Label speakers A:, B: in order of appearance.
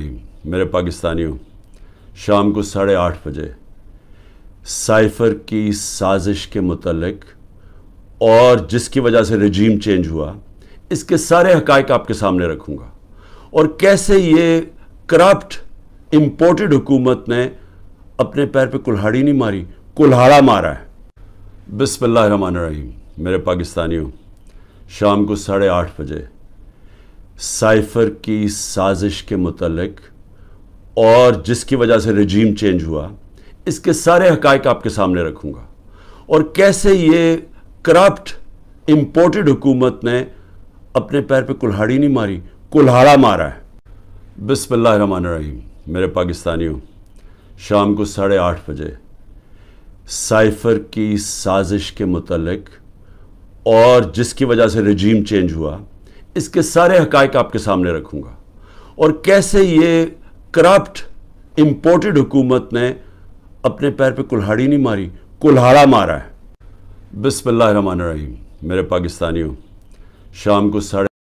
A: मेरे पाकिस्तानियों शाम को साढ़े आठ बजे साइफर की साजिश के मुतलक और जिसकी वजह से रजीम चेंज हुआ इसके सारे हक आपके सामने रखूंगा और कैसे ये करप्ट इम्पोर्टेड हुकूमत ने अपने पैर पे कुल्हाड़ी नहीं मारी कुल्हाड़ा मारा है बिस्मिल्लाह रहमान रहीम मेरे पाकिस्तानियों शाम को साढ़े आठ बजे साइफर की साजिश के मुतलक और जिसकी वजह से रजीम चेंज हुआ इसके सारे हकायक आपके सामने रखूंगा और कैसे ये करप्ट इंपोर्टेड हुकूमत ने अपने पैर पे कुल्हाड़ी नहीं मारी कुल्हाड़ा मारा है बिस्मिल्लाहमान रहीम मेरे पाकिस्तानियों शाम को साढ़े आठ बजे साइफर की साजिश के मुतलक और जिसकी वजह से रजीम चेंज हुआ इसके सारे हकायक आपके सामने रखूंगा और कैसे ये करप्ट इंपोर्टेड हुकूमत ने अपने पैर पे कुल्हाड़ी नहीं मारी कुल्हाड़ा मारा है बिस्मिल्लाह रहीम मेरे पाकिस्तानियों शाम को साढ़े